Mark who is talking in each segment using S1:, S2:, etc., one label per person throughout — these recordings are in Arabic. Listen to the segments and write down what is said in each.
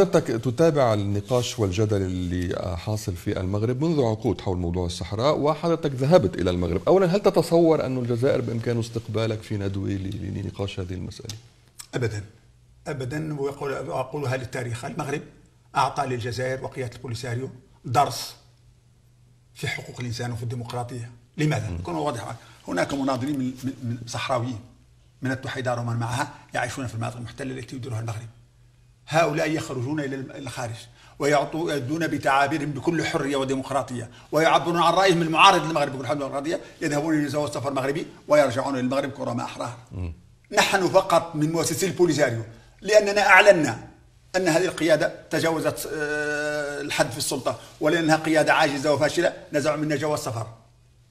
S1: حضرتك تتابع النقاش والجدل اللي حاصل في المغرب منذ عقود حول موضوع الصحراء وحضرتك ذهبت إلى المغرب أولا هل تتصور أن الجزائر بإمكانه استقبالك في ندوة لنقاش هذه المسألة؟ أبدا أبدا وأقولها للتاريخ المغرب أعطى للجزائر وقيادة البوليساريو درس في حقوق الإنسان وفي الديمقراطية لماذا؟ كونوا واضحا هناك مناضلين من صحراويين من التحيدار ومن معها يعيشون في المناطق المحتلة التي يديرها المغرب هؤلاء يخرجون إلى الخارج ويعطون بتعابيرهم بكل حرية وديمقراطية ويعبرون عن رأيهم المعارض للمغرب بكل حرية وديمقراطية يذهبون إلى جواز السفر المغربي ويرجعون إلى المغرب كرماء أحرار نحن فقط من مؤسسي البوليزاريو لأننا أعلنا أن هذه القيادة تجاوزت آه، الحد في السلطة ولأنها قيادة عاجزة وفاشلة نزعوا منا جواز السفر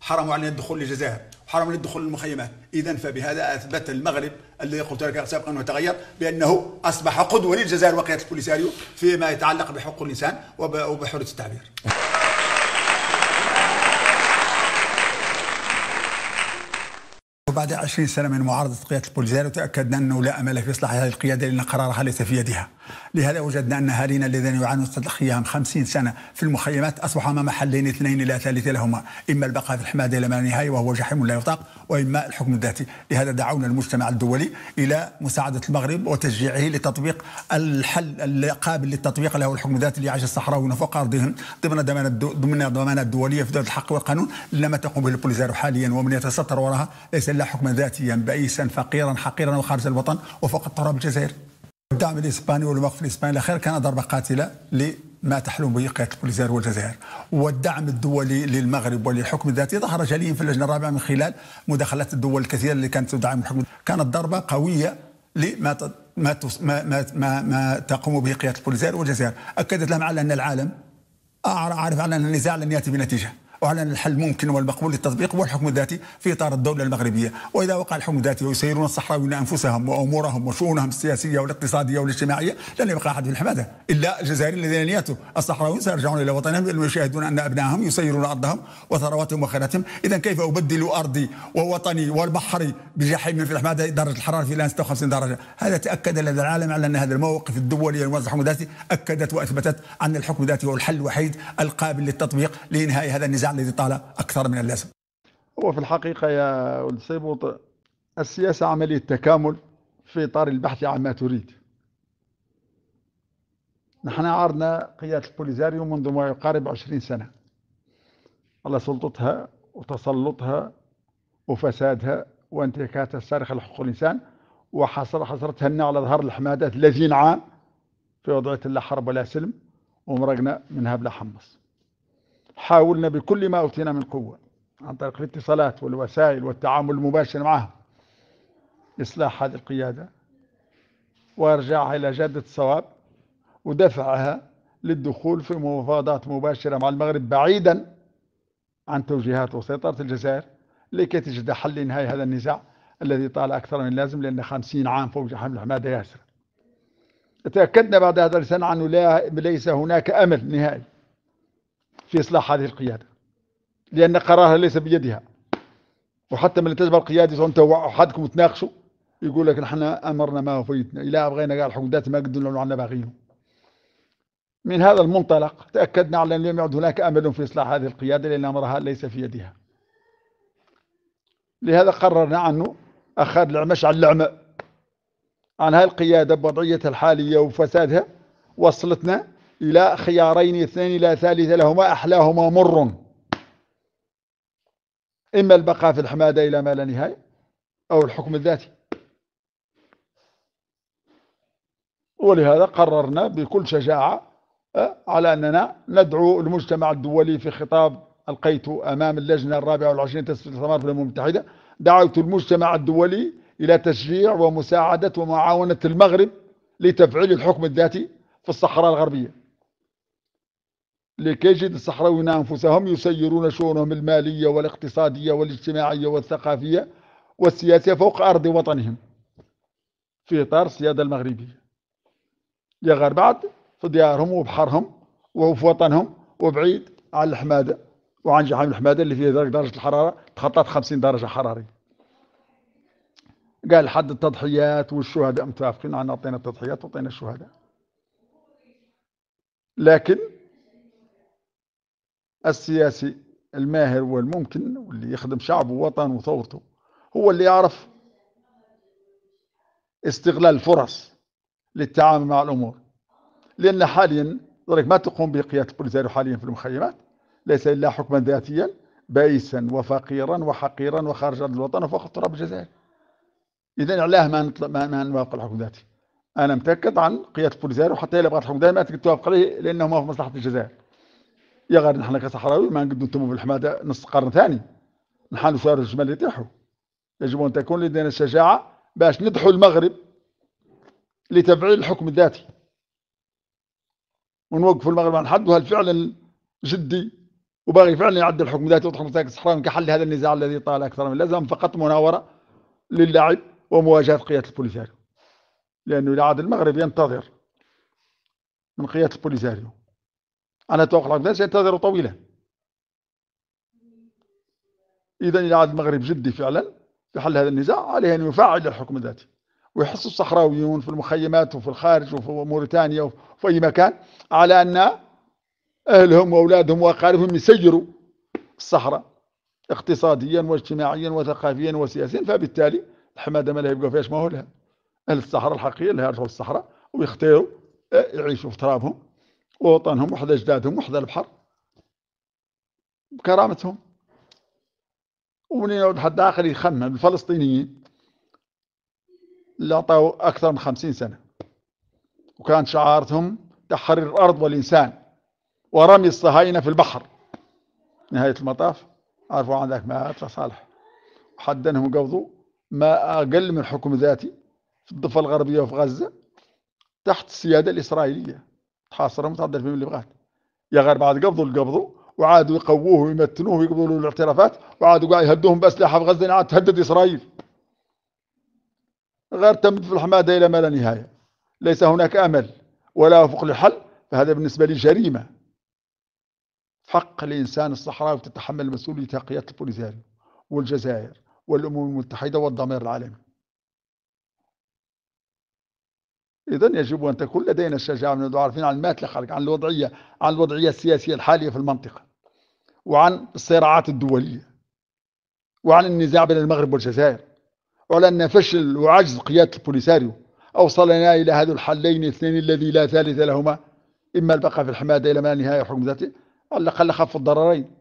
S1: حرموا علينا الدخول للجزائر حرموا علينا الدخول للمخيمات إذا فبهذا أثبت المغرب الذي قلت لك سابقا وتغير بأنه أصبح قدوة للجزائر وقيادة البوليساريو فيما يتعلق بحقوق الإنسان وبحرية التعبير وبعد 20 سنة من معارضة قيادة البوليساريو تأكدنا أنه لا أمل في إصلاح هذه القيادة لأن قرارها ليس في يدها لهذا وجدنا أن أهالينا الذين يعانون تضحيهم 50 سنة في المخيمات أصبح أمام حلين اثنين لا ثالث لهما إما البقاء في الحمادة إلى ما نهاية وهو جحيم لا يطاق وإما الحكم الذاتي لهذا دعونا المجتمع الدولي إلى مساعدة المغرب وتشجيعه لتطبيق الحل القابل للتطبيق له الحكم الذاتي يعيش الصحراويون فوق أرضهم ضمن ضمن ضمانات دولية في دولة الحق والقانون لما تقوم به البوليزاريو حاليا ومن يتستر وراها ليس إلا حكما ذاتيا بئيسا فقيرا حقيرا وخارج الوطن وفوق التراب الجزائري الدعم الاسباني والوقف الاسباني الاخير كان ضربه قاتله لما تحلم به قياده البوليزاريو والجزائر والدعم الدولي للمغرب وللحكم الذاتي ظهر جليا في اللجنه الرابعه من خلال مداخلات الدول الكثيره اللي كانت تدعم الحكم كانت ضربه قويه لما ما ما ما, ما تقوم به قياده البوليزاريو والجزائر اكدت لهم على ان العالم اعرف على ان النزاع لن ياتي بنتيجه أعلن الحل الممكن والمقبول للتطبيق هو الحكم الذاتي في إطار الدولة المغربية وإذا وقع الحكم الذاتي ويسيرون الصحراويون أنفسهم وأمورهم وشؤونهم السياسية والاقتصادية والاجتماعية لن يبقى أحد في الحمادة إلا الجزائريين الذين نيته الصحراويون سيرجعون إلى وطنهم لأنهم يشاهدون أن أبنائهم يسيرون أرضهم وثرواتهم وخيراتهم إذا كيف أبدل أرضي ووطني والبحري بجحيم في الحمادة درجة الحرارة في الآن 56 درجة هذا تأكد لدى العالم على أن هذا الموقف الدولي لمواجهة الحكم الذاتي أكدت وأثبتت أن الحكم الذاتي هو الحل الوحيد القابل للتطبيق لإنهاء هذا النزاع الذي طال اكثر من اللازم. هو في الحقيقه يا ولد سيبوط السياسه عمليه تكامل في اطار البحث عن ما تريد. نحن عارنا قيادة البوليزاريو منذ ما يقارب 20 سنة على سلطتها وتسلطها وفسادها وانتهاكاتها الصارخة لحقوق الإنسان وحصر حصرتها لنا على ظهر الحمادات الذين عام في وضعية لا حرب ولا سلم ومرقنا منها بلا حمص حاولنا بكل ما أوتينا من قوة عن طريق الاتصالات والوسائل والتعامل المباشر معها إصلاح هذه القيادة وارجاعها إلى جادة الصواب ودفعها للدخول في مفاوضات مباشرة مع المغرب بعيدا عن توجيهات وسيطرة الجزائر لكي تجد حل نهاية هذا النزاع الذي طال أكثر من اللازم لأن 50 عام فوج حمل حمادة ياسر تأكدنا بعد هذا السنة أنه لا ليس هناك أمل نهائي في إصلاح هذه القيادة لأن قرارها ليس بيدها وحتى من تجبر القيادة أنت وحدكم تناقشوا يقول لك نحن أمرنا ما وفيتنا إلا بغينا قال الحكم ذات ما قدرنا لو عنا باغينه من هذا المنطلق تأكدنا على أن لم يعد هناك أمل في إصلاح هذه القيادة لأن أمرها ليس في يدها لهذا قررنا أنه أخذ العمش على اللعمة عن هاي القيادة بوضعيتها الحالية وفسادها وصلتنا إلى خيارين اثنين لا ثالث لهما أحلاهما مر إما البقاء في الحمادة إلى ما لا نهاية أو الحكم الذاتي ولهذا قررنا بكل شجاعة أه، على أننا ندعو المجتمع الدولي في خطاب ألقيته أمام اللجنة الرابعة والعشرين تسفير الثمار في الأمم المتحدة دعوت المجتمع الدولي إلى تشجيع ومساعدة ومعاونة المغرب لتفعيل الحكم الذاتي في الصحراء الغربية لكي يجد الصحراويون أنفسهم يسيرون شؤونهم المالية والاقتصادية والاجتماعية والثقافية والسياسية فوق أرض وطنهم في إطار السيادة المغربية غير بعد في ديارهم وبحرهم وفي وطنهم وبعيد عن الحمادة وعن جحيم الحمادة اللي فيها درجة الحرارة تخطت 50 درجة حرارية قال حد التضحيات والشهداء متفقين عن أعطينا التضحيات وأعطينا الشهداء لكن السياسي الماهر والممكن واللي يخدم شعبه ووطنه وثورته هو اللي يعرف استغلال الفرص للتعامل مع الامور لان حاليا ما تقوم به قياده البوليساريو حاليا في المخيمات ليس الا حكما ذاتيا بائسا وفقيرا وحقيرا وخارج ارض الوطن وفوق تراب الجزائر اذا علاه ما نطلب ما نوافق الحكم الذاتي انا متاكد عن قياده البوليساريو حتى لو بغات الحكم ذاتي ما توافق عليه لانه ما في مصلحه الجزائر يا غير نحن كصحراوي ما نقدروا نتموا في الحماده نص قرن ثاني نحن سوار الجمال يطيحوا يجب ان تكون لدينا الشجاعه باش ندحوا المغرب لتفعيل الحكم الذاتي ونوقفوا المغرب عن حد وهل فعلا جدي وباغي فعلا يعدل الحكم الذاتي ويطرح مساك كحل هذا النزاع الذي طال اكثر من لازم فقط مناوره للعب ومواجهه قياده البوليساريو لانه العاد المغرب ينتظر من قياده البوليساريو أنا أتوقع الناس ينتظر طويلا إذا إذا عاد المغرب جدي فعلا في حل هذا النزاع عليه أن يفعل الحكم الذاتي ويحس الصحراويون في المخيمات وفي الخارج وفي موريتانيا وفي أي مكان على أن أهلهم وأولادهم وأقاربهم يسيروا الصحراء اقتصاديا واجتماعيا وثقافيا وسياسيا فبالتالي الحمادة ما لا يبقى فيهاش ما هو لها أهل الصحراء الحقيقية اللي يرجعوا الصحراء ويختاروا آه، يعيشوا في ترابهم وطنهم وحدة أجدادهم وحدة البحر بكرامتهم ومن يعود حد آخر يخمم الفلسطينيين اللي أعطوا أكثر من خمسين سنة وكان شعارتهم تحرير الأرض والإنسان ورمي الصهاينة في البحر نهاية المطاف عرفوا عن ذاك ما أطلع صالح حتى أنهم قبضوا ما أقل من حكم ذاتي في الضفة الغربية وفي غزة تحت السيادة الإسرائيلية تحاصره متعدل في اللي بغات يا غير بعد قبضوا القبضوا وعادوا يقووه ويمتنوه ويقبضوا له الاعترافات وعادوا قاعد يهدوهم باسلحه في غزه عاد تهدد اسرائيل غير تمد في الحماده الى ما لا نهايه ليس هناك امل ولا افق للحل فهذا بالنسبه لي جريمه حق الانسان الصحراوي تتحمل مسؤوليه قياده البوليساريو والجزائر والامم المتحده والضمير العالمي إذا يجب أن تكون لدينا الشجاعة من عارفين عن ما لخلق عن الوضعية عن الوضعية السياسية الحالية في المنطقة وعن الصراعات الدولية وعن النزاع بين المغرب والجزائر وعلى ان فشل وعجز قيادة البوليساريو أوصلنا إلى هذا الحلين الاثنين الذي لا ثالث لهما إما البقاء في الحمادة إلى ما نهاية حكم ذاته على الأقل خف الضررين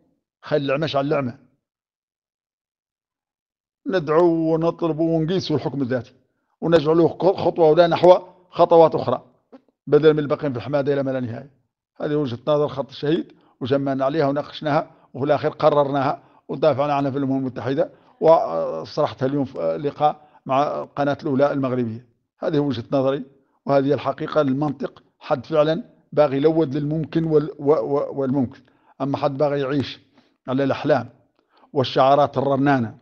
S1: خلي العمش على اللعمة ندعو ونطلب ونقيس الحكم الذاتي ونجعله خطوة ولا نحو خطوات أخرى بدل من الباقين في الحمادة إلى ما لا نهاية هذه وجهة نظر خط الشهيد وجمعنا عليها وناقشناها وفي الأخير قررناها ودافعنا عنها في الأمم المتحدة وصرحتها اليوم في لقاء مع قناة الأولى المغربية هذه وجهة نظري وهذه الحقيقة المنطق حد فعلا باغي يلود للممكن والممكن أما حد باغي يعيش على الأحلام والشعارات الرنانة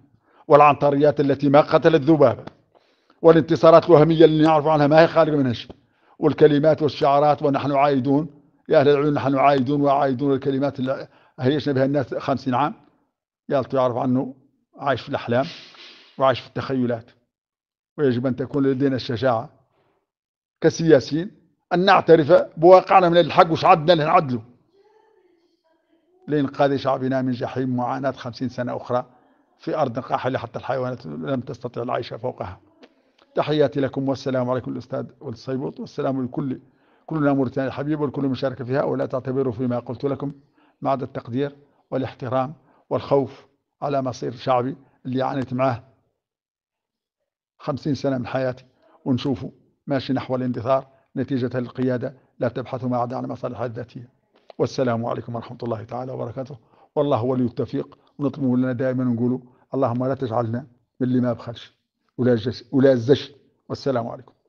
S1: والعنطريات التي ما قتلت ذبابة والانتصارات الوهمية اللي نعرف عنها ما هي خارجه من شيء والكلمات والشعارات ونحن عايدون يا أهل العيون نحن عايدون وعايدون الكلمات اللي هيشنا بها الناس خمسين عام يا تعرف عنه عايش في الأحلام وعايش في التخيلات ويجب أن تكون لدينا الشجاعة كسياسيين أن نعترف بواقعنا من الحق وش عدنا اللي نعدله لإنقاذ شعبنا من جحيم معاناة خمسين سنة أخرى في أرض قاحلة حتى الحيوانات لم تستطع العيش فوقها تحياتي لكم والسلام عليكم الأستاذ والصيبوط والسلام لكل كلنا موريتاني الحبيب والكل مشارك فيها ولا تعتبروا فيما قلت لكم ما عدا التقدير والاحترام والخوف على مصير شعبي اللي عانيت معاه خمسين سنة من حياتي ونشوفه ماشي نحو الاندثار نتيجة القيادة لا تبحث ما عدا عن مصالحها الذاتية والسلام عليكم ورحمة الله تعالى وبركاته والله ولي التوفيق ونطلبه لنا دائما ونقولوا اللهم لا تجعلنا من اللي ما بخلش ولا, ولا والسلام عليكم